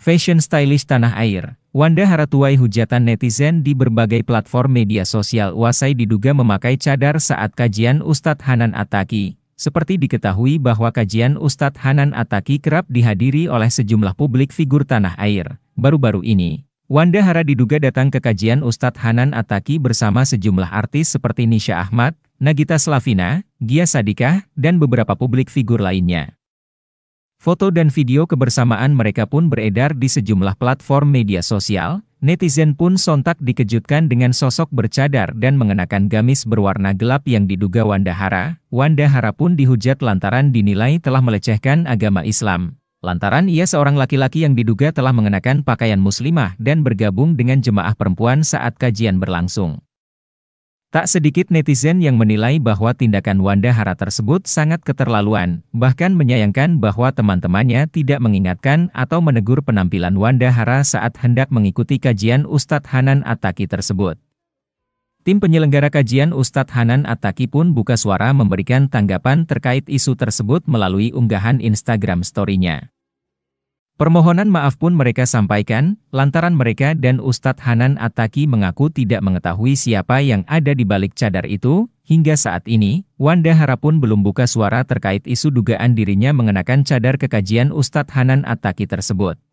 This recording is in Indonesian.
Fashion stylist tanah air, Wanda Haratuai hujatan netizen di berbagai platform media sosial usai diduga memakai cadar saat kajian Ustadz Hanan Ataki. Seperti diketahui bahwa kajian Ustadz Hanan Ataki kerap dihadiri oleh sejumlah publik figur tanah air. Baru-baru ini, Wanda Hara diduga datang ke kajian Ustadz Hanan Ataki bersama sejumlah artis seperti Nisha Ahmad, Nagita Slavina, Gia Sadikah, dan beberapa publik figur lainnya. Foto dan video kebersamaan mereka pun beredar di sejumlah platform media sosial, netizen pun sontak dikejutkan dengan sosok bercadar dan mengenakan gamis berwarna gelap yang diduga Wanda Hara. Wanda Hara pun dihujat lantaran dinilai telah melecehkan agama Islam. Lantaran ia seorang laki-laki yang diduga telah mengenakan pakaian muslimah dan bergabung dengan jemaah perempuan saat kajian berlangsung. Tak sedikit netizen yang menilai bahwa tindakan Wanda Hara tersebut sangat keterlaluan, bahkan menyayangkan bahwa teman-temannya tidak mengingatkan atau menegur penampilan Wanda Hara saat hendak mengikuti kajian Ustadz Hanan Ataki tersebut. Tim penyelenggara kajian Ustadz Hanan Ataki pun buka suara memberikan tanggapan terkait isu tersebut melalui unggahan Instagram story-nya. Permohonan maaf pun mereka sampaikan, lantaran mereka dan Ustadz Hanan Ataki mengaku tidak mengetahui siapa yang ada di balik cadar itu. Hingga saat ini, Wanda Hara pun belum buka suara terkait isu dugaan dirinya mengenakan cadar kekajian Ustadz Hanan Ataki tersebut.